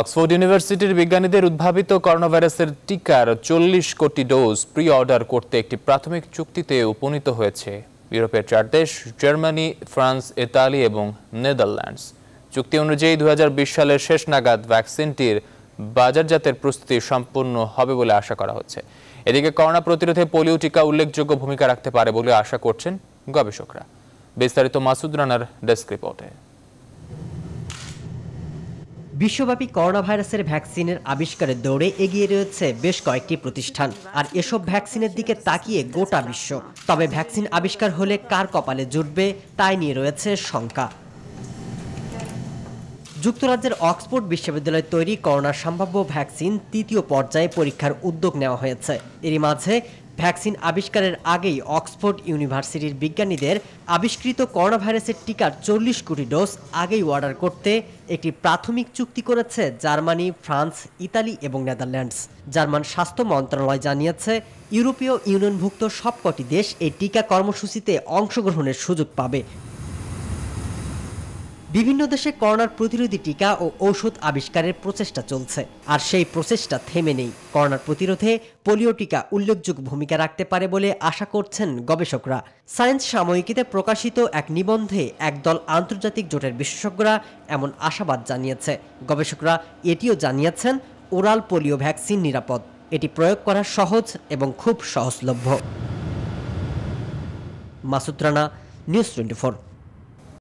Oxford ইউনিভার্সিটির বিজ্ঞানীদের উদ্ভাবিত করোনাভাইরাসের টিকার চল্লিশ কোটি ডোজ প্রি অর্ডার করতে একটি প্রাথমিক চুক্তিতে উপনীত হয়েছে ইউরোপের চার দেশ জার্মানি ফ্রান্স ইতালি এবং নেদারল্যান্ডস চুক্তি অনুযায়ী দু সালের শেষ নাগাদ ভ্যাকসিনটির বাজারজাতের প্রস্তুতি সম্পূর্ণ হবে বলে আশা করা হচ্ছে এদিকে করোনা প্রতিরোধে পোলিও টিকা উল্লেখযোগ্য ভূমিকা রাখতে পারে বলে আশা করছেন গবেষকরা বিস্তারিত মাসুদ রানার ডেস্ক রিপোর্টে বিশ্বব্যাপী করোনা ভাইরাসের ভ্যাকসিনের আবিষ্কারের দৌড়ে এগিয়ে রয়েছে বেশ কয়েকটি প্রতিষ্ঠান আর এসব ভ্যাকসিনের দিকে তাকিয়ে গোটা বিশ্ব তবে ভ্যাকসিন আবিষ্কার হলে কার কপালে জুটবে তাই নিয়ে রয়েছে শঙ্কা যুক্তরাজ্যের অক্সফোর্ড বিশ্ববিদ্যালয়ে তৈরি করোনার সম্ভাব্য ভ্যাকসিন তৃতীয় পর্যায়ে পরীক্ষার উদ্যোগ নেওয়া হয়েছে এরই মাঝে ভ্যাকসিন আবিষ্কারের আগেই অক্সফোর্ড ইউনিভার্সিটির বিজ্ঞানীদের আবিষ্কৃত করোনা ভাইরাসের টিকার চল্লিশ কোটি ডোজ আগেই অর্ডার করতে একটি প্রাথমিক চুক্তি করেছে জার্মানি ফ্রান্স ইতালি এবং নেদারল্যান্ডস জার্মান স্বাস্থ্য মন্ত্রণালয় জানিয়েছে ইউরোপীয় ইউনিয়নভুক্ত সবকটি দেশ এই টিকা কর্মসূচিতে অংশগ্রহণের সুযোগ পাবে বিভিন্ন দেশে করোনার প্রতিরোধী টিকা ও ঔষধ আবিষ্কারের প্রচেষ্টা চলছে আর সেই প্রচেষ্টা থেমে নেই করোনার প্রতিরোধে পোলিও টিকা উল্লেখযোগ্য ভূমিকা রাখতে পারে বলে আশা করছেন গবেষকরা সায়েন্স সাময়িকীতে প্রকাশিত এক নিবন্ধে একদল আন্তর্জাতিক জোটের বিশেষজ্ঞরা এমন আশাবাদ জানিয়েছে গবেষকরা এটিও জানিয়েছেন ওরাল পোলিও ভ্যাকসিন নিরাপদ এটি প্রয়োগ করা সহজ এবং খুব সহজলভ্য মাসুদ রানা নিউজ টোয়েন্টি